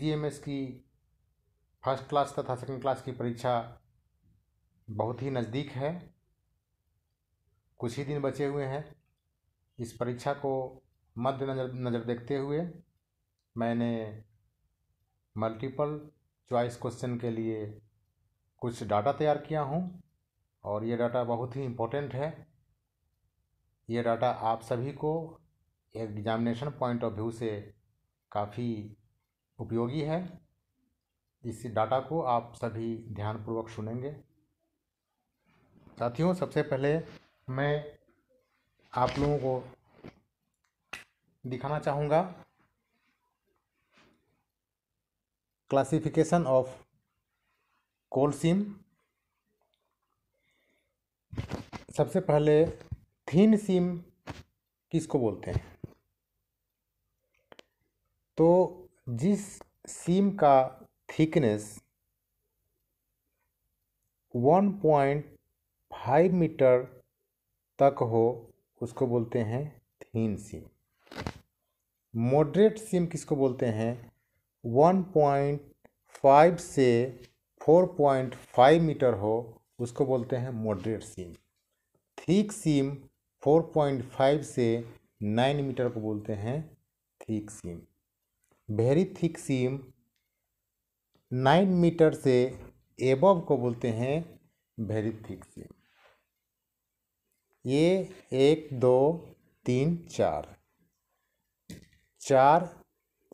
S की first class तथा second class की परीक्षा बहुत ही नज़दीक है कुछ ही दिन बचे हुए हैं इस परीक्षा को मध्य नज़र नज़र देखते हुए मैंने मल्टीपल चॉइस क्वेश्चन के लिए कुछ डाटा तैयार किया हूँ और ये डाटा बहुत ही इम्पोर्टेंट है ये डाटा आप सभी को एग्जामिनेशन पॉइंट ऑफ व्यू से काफ़ी उपयोगी है इस डाटा को आप सभी ध्यानपूर्वक सुनेंगे साथियों सबसे पहले मैं आप लोगों को दिखाना चाहूँगा क्लासिफिकेशन ऑफ कोल सिम सबसे पहले थीन सिम किसको बोलते हैं तो जिस सीम का थिकनेस 1.5 मीटर तक हो उसको बोलते हैं थीन सीम मॉडरेट सीम किसको बोलते हैं 1.5 से 4.5 मीटर हो उसको बोलते हैं मॉडरेट सीम थीक सीम 4.5 से 9 मीटर को बोलते हैं thick seam very thick seam nine metre से एबव को बोलते हैं वेरी थिक सीम ये एक दो तीन चार चार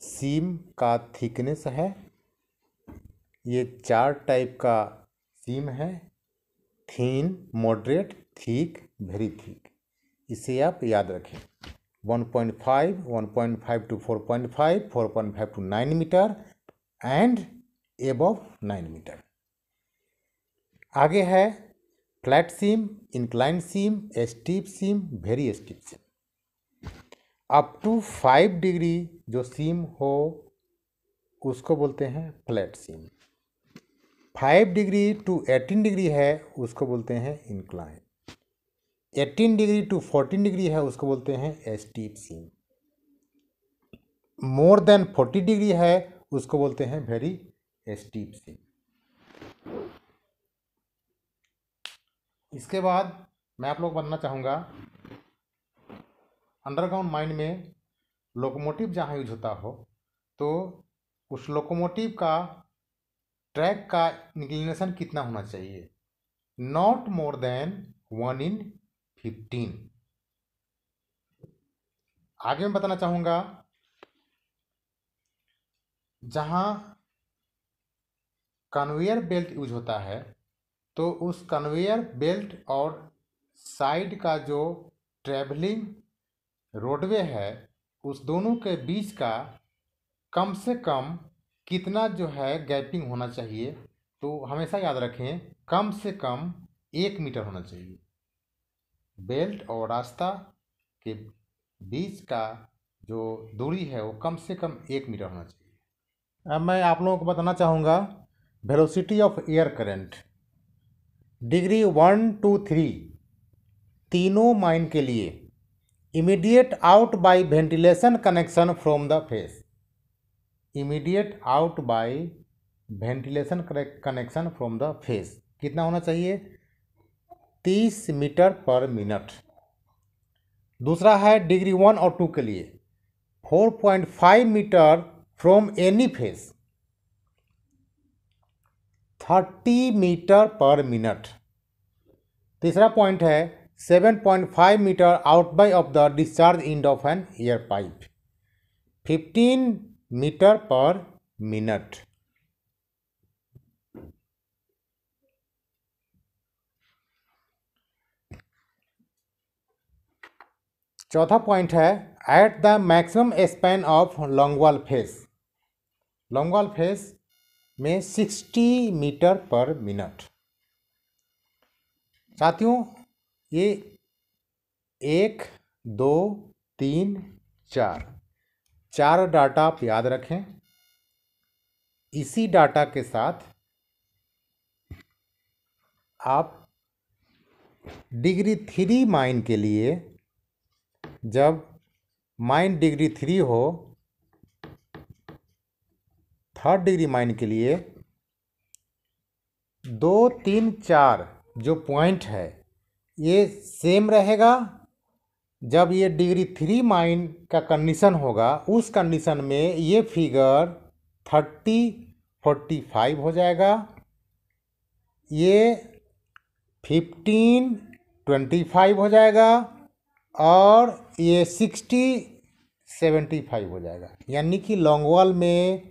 सीम का थिकनेस है ये चार टाइप का सीम है थीन मॉडरेट थीक वेरी थीक इसे आप याद रखें 1.5, 1.5 to 4.5, 4.5 to 9 metre and above 9 metre आगे है flat seam incline seam steep seam very steep seam up to five degree जो सीम हो उसको बोलते हैं flat seam five degree to eighteen degree है उसको बोलते हैं incline eighteen degree to fourteen degree है उसको बोलते हैं steep seam more than forty degree है उसको बोलते हैं वेरी एस्टीप सीम इसके बाद मैं आप लोग बनना चाहूँगा अंडरग्राउंड माइंड में लोकोमोटिव जहाँ यूज होता हो तो उस लोकोमोटिव का ट्रैक का इंक्लिनेशन कितना होना चाहिए not more than one in fifteen आगे मैं बताना चाहूँगा जहाँ कन्वेयर बेल्ट यूज होता है तो उस कन्वेयर बेल्ट और साइड का जो ट्रैवलिंग रोडवे है उस दोनों के बीच का कम से कम कितना जो है गैपिंग होना चाहिए तो हमेशा याद रखें कम से कम एक मीटर होना चाहिए बेल्ट और रास्ता के बीच का जो दूरी है वो कम से कम एक मीटर होना चाहिए अब मैं आप लोगों को बताना चाहूँगा velocity of air current degree one two three तीनों माइन के लिए immediate out by ventilation connection from the face immediate out by ventilation connection from the face कितना होना चाहिए तीस मीटर पर मिनट दूसरा है डिग्री वन और टू के लिए four point five metre from any face thirty metre per minute तीसरा पॉइंट है seven point five metre out by of the discharge end of an air pipe fifteen metre per minute चौथा point है at the maximum span of longwall face longwall face में 60 metre per minute साथियों ये एक दो तीन चार चार डाटा आप याद रखें इसी डाटा के साथ आप डिग्री थ्री माइन के लिए जब माइन डिग्री थ्री हो थर्ड डिग्री माइन के लिए दो तीन चार जो पॉइंट है ये सेम रहेगा जब ये डिग्री थ्री माइन का कंडीशन होगा उस कंडीशन में ये फिगर थर्टी फोर्टी फाइव हो जाएगा ये फिफ्टीन ट्वेंटी फाइव हो जाएगा और ये सिक्सटी सेवेंटी फाइव हो जाएगा यानी कि लॉन्ग वॉल में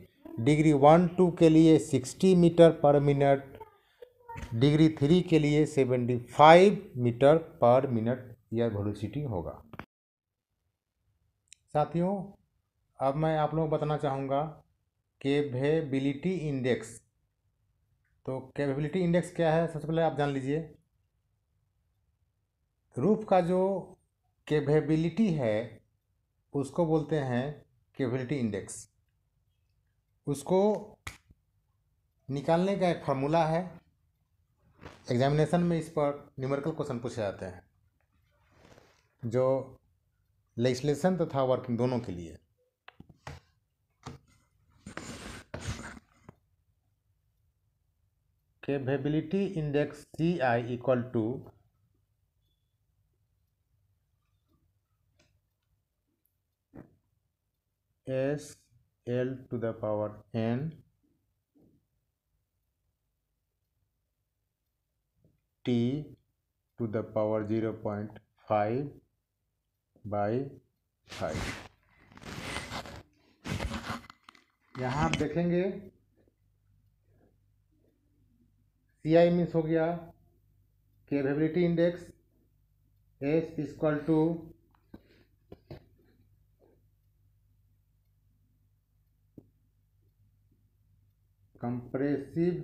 डिग्री वन टू के लिए sixty metre per minute degree three के लिए seventy five metre per minute यह वेलोसिटी होगा साथियों अब मैं आप लोगों को बताना चाहूँगा केवेबिलिटी इंडेक्स तो केपेबिलिटी इंडेक्स क्या है सबसे पहले आप जान लीजिए रूफ का जो केपेबिलिटी है उसको बोलते हैं केपेबिलिटी इंडेक्स उसको निकालने का एक फार्मूला है एग्जामिनेशन में इस पर न्यूमेरिकल क्वेश्चन पूछे जाते हैं जो लेजिस्लेशन तथा वर्किंग दोनों के लिए capability index C I equal to S L to the power N T to the power zero point five by five यहाँ आप देखेंगे सी आई मीन्स हो गया capability index S equal to compressive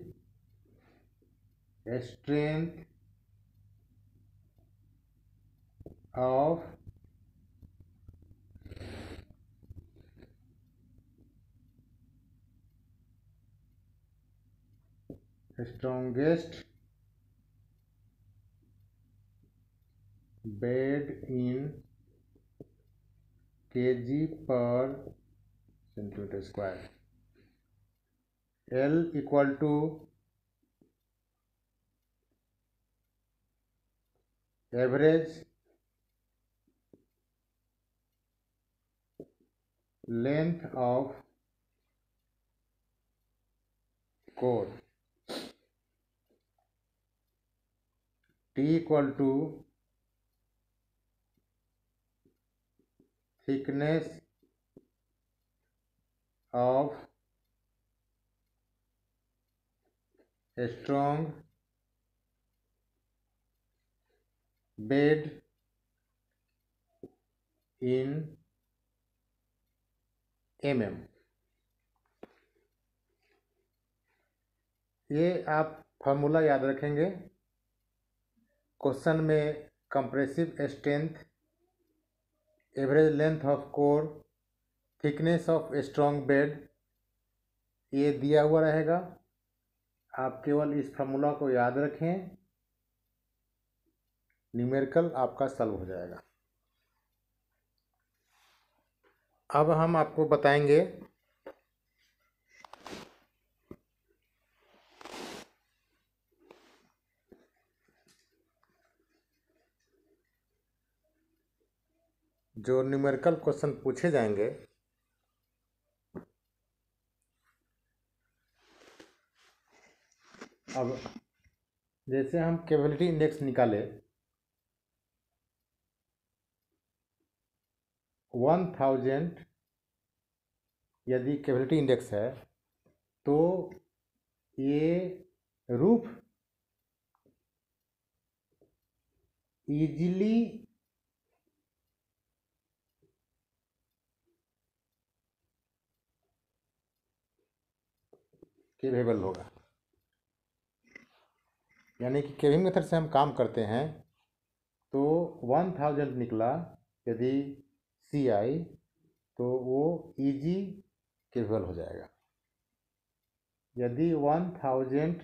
strength of strongest bed in kg per centimeter square L equal to average length of core T equal to thickness of a strong bed in mm ये आप formula याद रखेंगे question में compressive strength average length of core thickness of strong bed ये दिया हुआ रहेगा आप केवल इस फार्मूला को याद रखें न्यूमेरिकल आपका सल्व हो जाएगा अब हम आपको बताएंगे जो न्यूमेरिकल क्वेश्चन पूछे जाएंगे अब जैसे हम केबिलिटी इंडेक्स निकाले वन थाउजेंड यदि केबिलिटी इंडेक्स है तो ये रूफ इजीली केबेबल होगा यानी कि केविंग मेथड से हम काम करते हैं तो वन थाउजेंड निकला यदि सी आई तो वो ईजी केवल हो जाएगा यदि वन थाउजेंड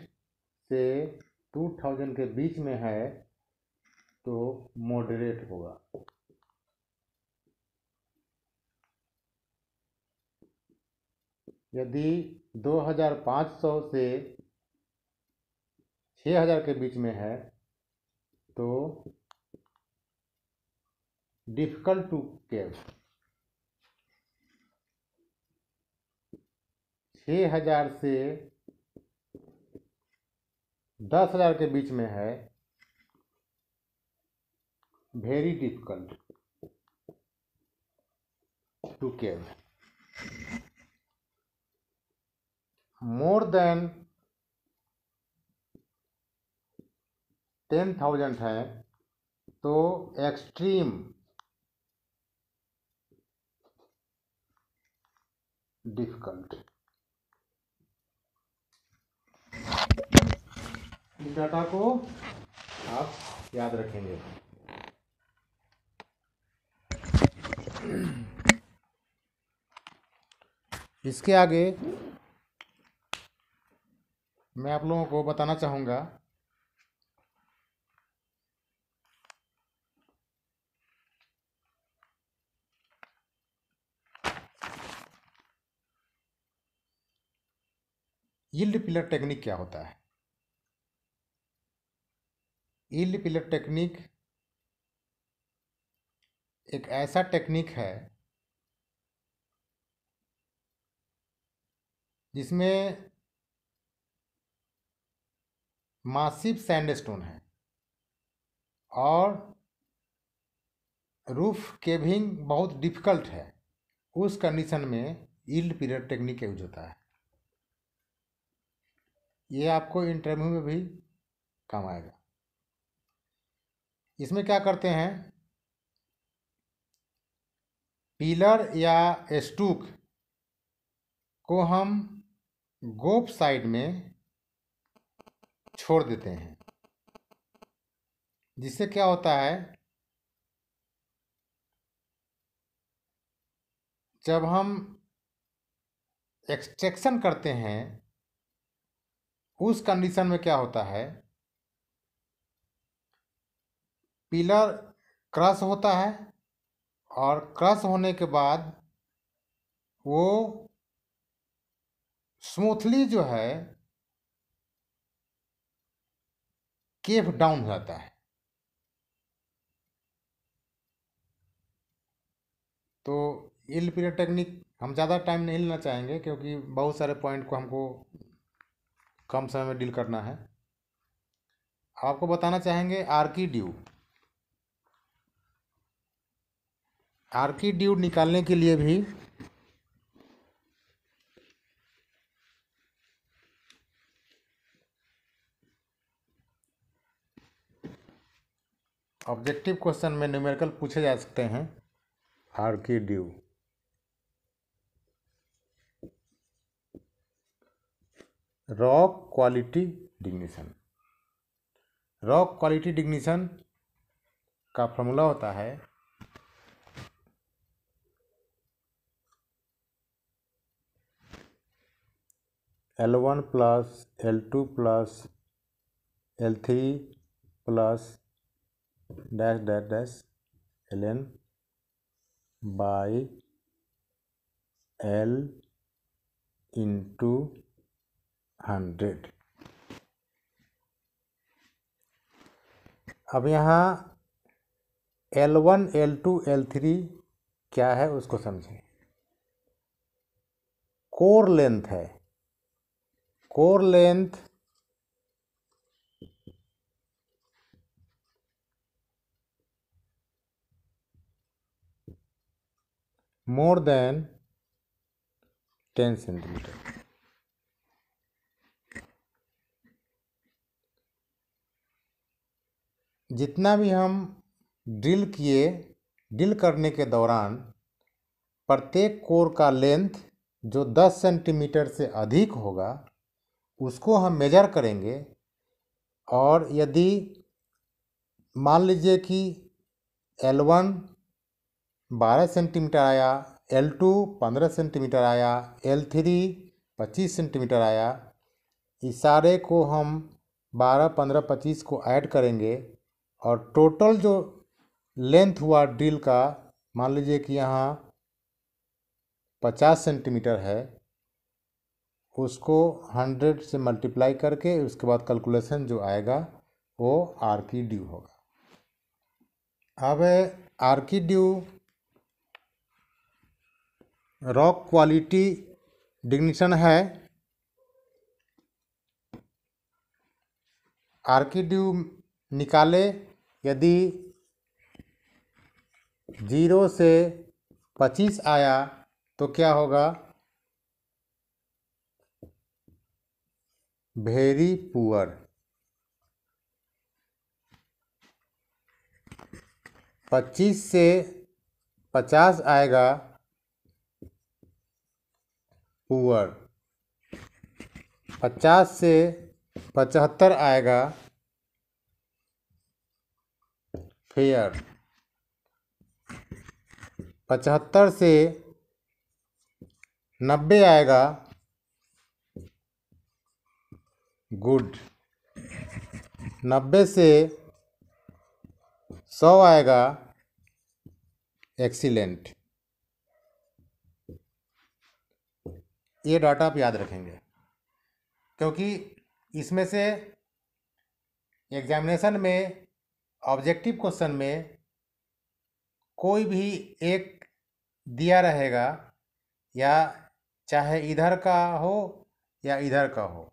से टू थाउजेंड के बीच में है तो मॉडरेट होगा यदि दो हजार पाँच सौ से छः हज़ार के बीच में है तो डिफिकल्ट टू केव छः हज़ार से दस हज़ार के बीच में है very difficult to cave more than ten thousand है तो एक्सट्रीम डिफिकल्ट डाटा को आप याद रखेंगे इसके आगे मैं आप लोगों को बताना चाहूँगा यील्ड पिलर टेक्निक क्या होता है यील्ड पिलर टेक्निक एक ऐसा टेक्निक है जिसमें मासिव सैंडस्टोन है और रूफ केविंग बहुत डिफिकल्ट है उस कंडीशन में ईल्ड पीरियड टेक्निक यूज होता है ये आपको इंटरव्यू में भी काम आएगा इसमें क्या करते हैं पिलर या स्टूक को हम गोप साइड में छोड़ देते हैं जिससे क्या होता है जब हम एक्सट्रैक्शन करते हैं उस कंडीशन में क्या होता है पिलर क्रश होता है और क्रश होने के बाद वो स्मूथली जो है केफ डाउन हो जाता है तो इल पीरियड टेक्निक हम ज़्यादा टाइम नहीं लेना चाहेंगे क्योंकि बहुत सारे पॉइंट को हमको कम समय में डील करना है आपको बताना चाहेंगे आर्की ड्यू आर्की ड्यू निकालने के लिए भी ऑब्जेक्टिव क्वेश्चन में न्यूमेरिकल पूछे जा सकते हैं R Q D rock quality designation rock quality designation का फॉर्मूला होता है L one plus L two plus L three plus dash dash dash L N by L into hundred अब यहाँ L one L two L three क्या है उसको समझें core length है core length more than ten centimetre जितना भी हम ड्रिल किए ड्रिल करने के दौरान प्रत्येक कोर का लेंथ जो 10 सेंटीमीटर से अधिक होगा उसको हम मेजर करेंगे और यदि मान लीजिए कि L1 12 सेंटीमीटर आया L2 15 सेंटीमीटर आया L3 25 सेंटीमीटर आया इस सारे को हम 12 15 25 को ऐड करेंगे और टोटल जो लेंथ हुआ ड्रिल का मान लीजिए कि यहाँ पचास सेंटीमीटर है उसको हंड्रेड से मल्टीप्लाई करके उसके बाद कैलकुलेशन जो आएगा वो आर की ड्यू होगा अब are Q D rock quality डिग्निशन है आर की ड्यू निकाले यदि जीरो से पच्चीस आया तो क्या होगा वेरी पुअर पच्चीस से पचास आएगा पुअर पचास से पचहत्तर आएगा फेयर पचहत्तर से नब्बे आएगा गुड नब्बे से सौ आएगा एक्सीलेंट ये डाटा आप याद रखेंगे क्योंकि इसमें से एग्जामिनेशन में ऑब्जेक्टिव क्वेश्चन में कोई भी एक दिया रहेगा या चाहे इधर का हो या इधर का हो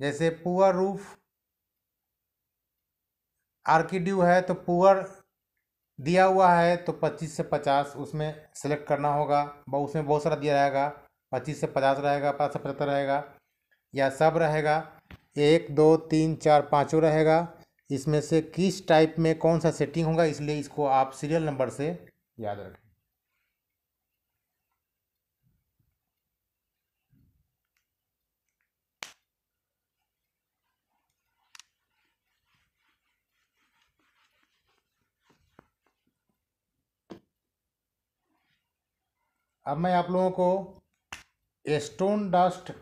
जैसे पुअर रूफ आर्किड्यू है तो पुअर दिया हुआ है तो 25 से 50 उसमें सेलेक्ट करना होगा व उसमें बहुत सारा दिया रहेगा 25 से 50 रहेगा पचास से पचहत्तर रहेगा या सब रहेगा एक दो तीन चार पाँचों रहेगा इसमें से किस टाइप में कौन सा सेटिंग होगा इसलिए इसको आप सीरियल नंबर से याद रखें अब मैं आप लोगों को स्टोन डस्ट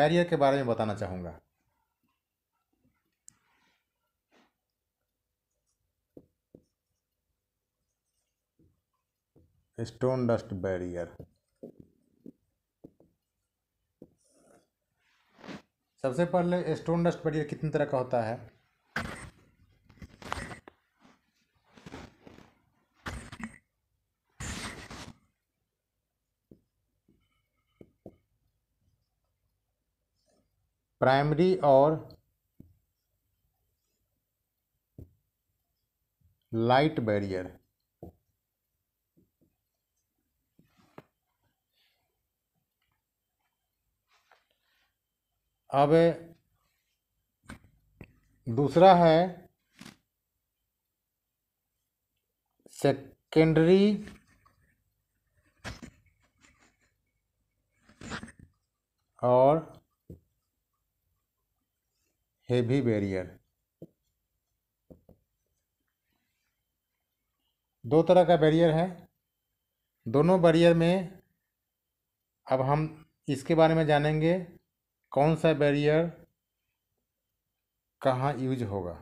बैरियर के बारे में बताना चाहूँगा स्टोन डस्ट बैरियर सबसे पहले स्टोन डस्ट बैरियर कितने तरह का होता है प्राइमरी और लाइट बैरियर अब दूसरा है सेकेंडरी और हेवी बैरियर दो तरह का बैरियर है दोनों बैरियर में अब हम इसके बारे में जानेंगे कौन सा बैरियर कहाँ यूज होगा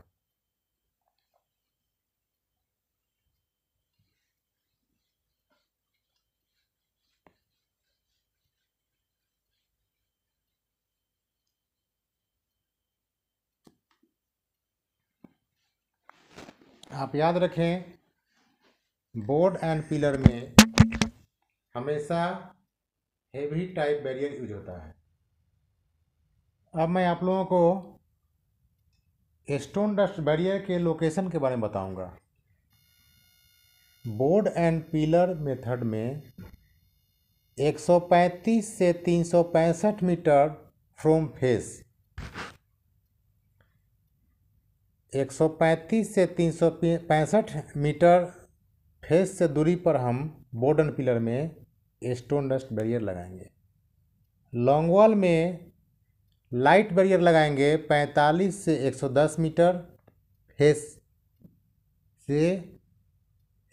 आप याद रखें बोर्ड एंड पिलर में हमेशा हेवी टाइप बैरियर यूज होता है अब मैं आप लोगों को स्टोन डस्ट बैरियर के लोकेशन के बारे में बताऊंगा। बोर्ड एंड पिलर मेथड में 135 से 365 मीटर फ्रॉम फेस 135 से 365 मीटर फेस से दूरी पर हम बोर्ड एंड पिलर में स्टोन डस्ट बैरियर लगाएंगे लॉन्ग वॉल में लाइट बैरियर लगाएंगे 45 से 110 मीटर फेस से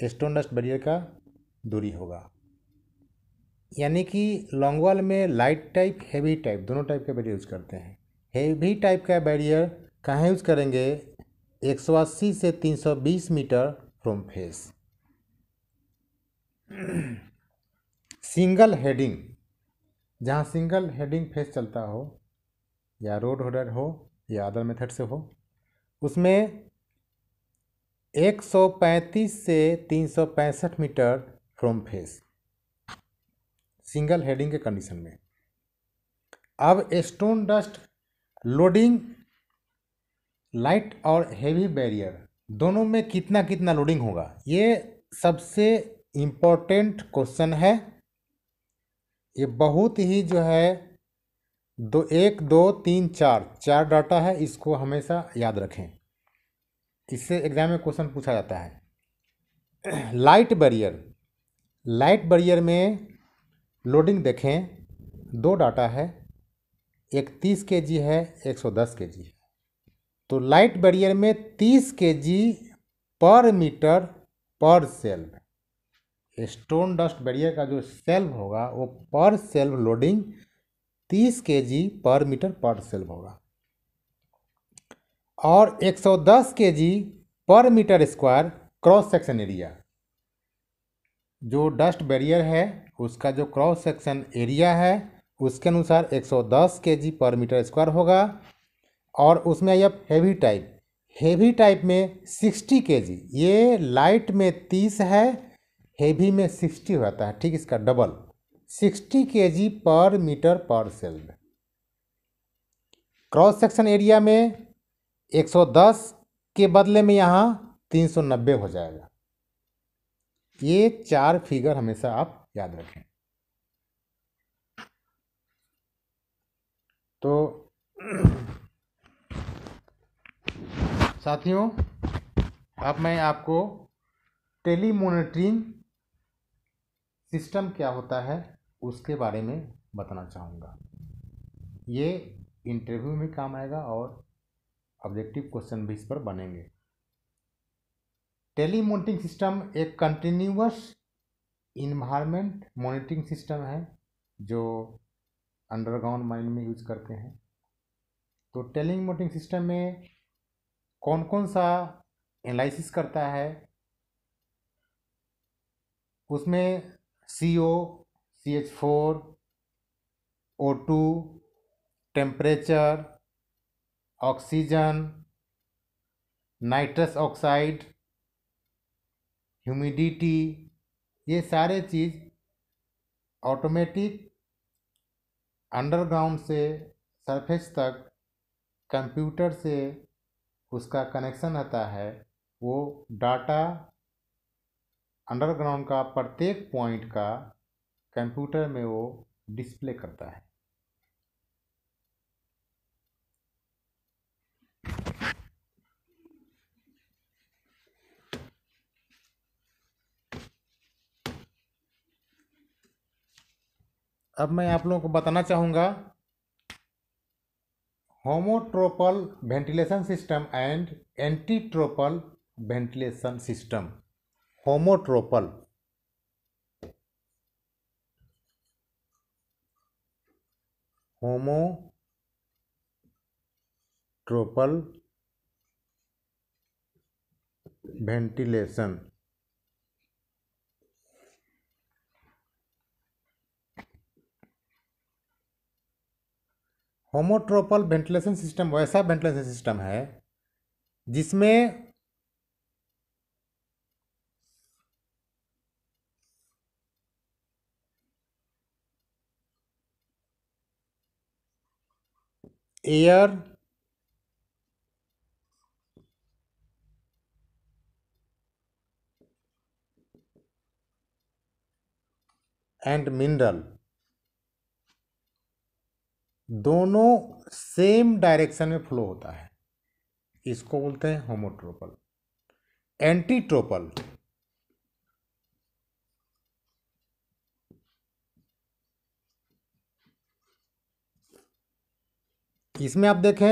स्टोन डस्ट बैरियर का दूरी होगा यानी कि लॉन्ग वॉल में लाइट टाइप हैवी टाइप दोनों टाइप का बैरियर यूज़ करते हैं हेवी टाइप का बैरियर कहाँ यूज़ करेंगे 180 से 320 metre from face single heading जहाँ सिंगल हेडिंग फेस चलता हो या रोड ऑर्डर हो या अदर मेथड से हो उसमें 135 से 365 metre from face single heading के कंडीशन में अब स्टोन डस्ट लोडिंग लाइट और हेवी बैरियर दोनों में कितना कितना लोडिंग होगा ये सबसे इम्पोर्टेंट क्वेश्चन है ये बहुत ही जो है दो एक दो तीन चार चार डाटा है इसको हमेशा याद रखें इससे एग्ज़ाम में क्वेश्चन पूछा जाता है लाइट बैरियर लाइट बैरियर में लोडिंग देखें दो डाटा है एक तीस के जी है एक सौ दस के जी है तो लाइट बैरियर में तीस के जी पर मीटर पर सेल स्टोन डस्ट बैरियर का जो सेल्व होगा वो पर सेल्व लोडिंग तीस के जी पर मीटर पर सेल्व होगा और एक सौ दस के जी पर metre square cross section area जो डस्ट बैरियर है उसका जो क्रॉस सेक्शन एरिया है उसके अनुसार 110 के जी पर मीटर स्क्वायर होगा और उसमें आई अब हेवी टाइप हेवी टाइप में 60 के जी ये लाइट में 30 है हेवी में 60 होता है ठीक इसका डबल सिक्सटी के जी पर मीटर पर सेल क्रॉस सेक्शन एरिया में 110 के बदले में यहाँ 390 हो जाएगा ये चार फिगर हमेशा आप याद रखें तो साथियों अब मैं आपको टेली मोनिटरिंग सिस्टम क्या होता है उसके बारे में बताना चाहूँगा ये इंटरव्यू में काम आएगा और ऑब्जेक्टिव क्वेश्चन भी इस पर बनेंगे टेली मोनिटरिंग सिस्टम एक कंटिन्यूस इन्वायरमेंट मॉनिटरिंग सिस्टम है जो अंडरग्राउंड माइन में यूज करते हैं तो टेलिंग मोटिंग सिस्टम में कौन कौन सा एनालिसिस करता है उसमें C O C H four O two temperature oxygen nitrous oxide humidity ये सारे चीज़ ऑटोमेटिक अंडरग्राउंड से सरफेस तक कंप्यूटर से उसका कनेक्शन आता है वो डाटा अंडरग्राउंड का प्रत्येक पॉइंट का कंप्यूटर में वो डिस्प्ले करता है अब मैं आप लोगों को बताना चाहूँगा homotropal ventilation system and antitropal ventilation system homotropal tropal ventilation homotropal ventilation system वैसा वेंटिलेशन सिस्टम है जिसमें एयर एंड मिनरल दोनों सेम डायरेक्शन में फ्लो होता है इसको बोलते हैं होमोट्रोपल एंटीट्रोपल इसमें आप देखें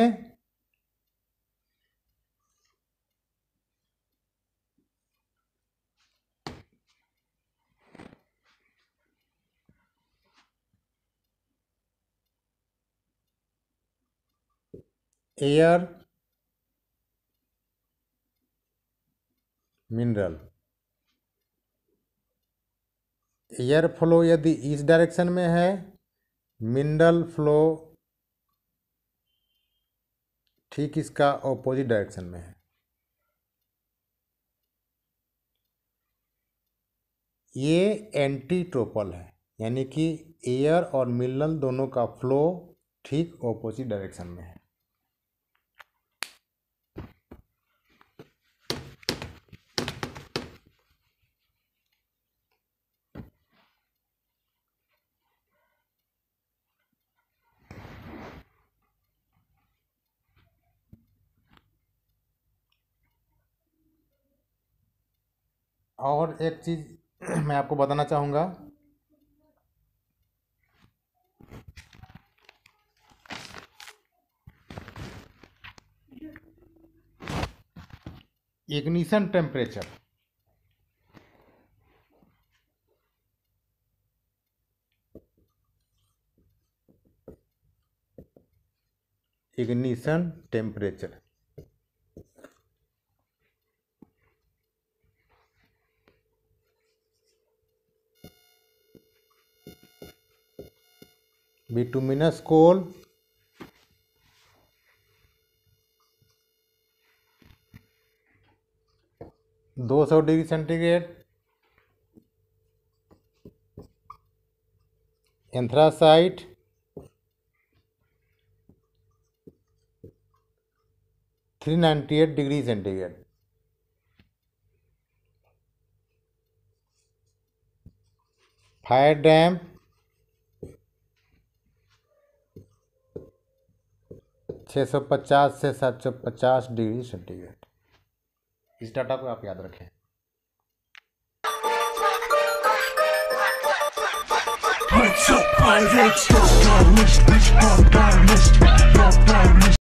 एयर मिनरल एयर फ्लो यदि इस डायरेक्शन में है मिनरल फ्लो ठीक इसका ऑपोजिट डायरेक्शन में है ये एंटी ट्रोपल है यानी कि एयर और मिलन दोनों का फ्लो ठीक ऑपोजिट डायरेक्शन में है और एक चीज़ मैं आपको बताना चाहूँगा ignition temperature ignition temperature bituminous coal दो सौ degree centigrade anthracite three ninety eight degree centigrade fire damp 650 से 750 डिग्री सेंटीग्रेड इस डाटा को आप याद रखें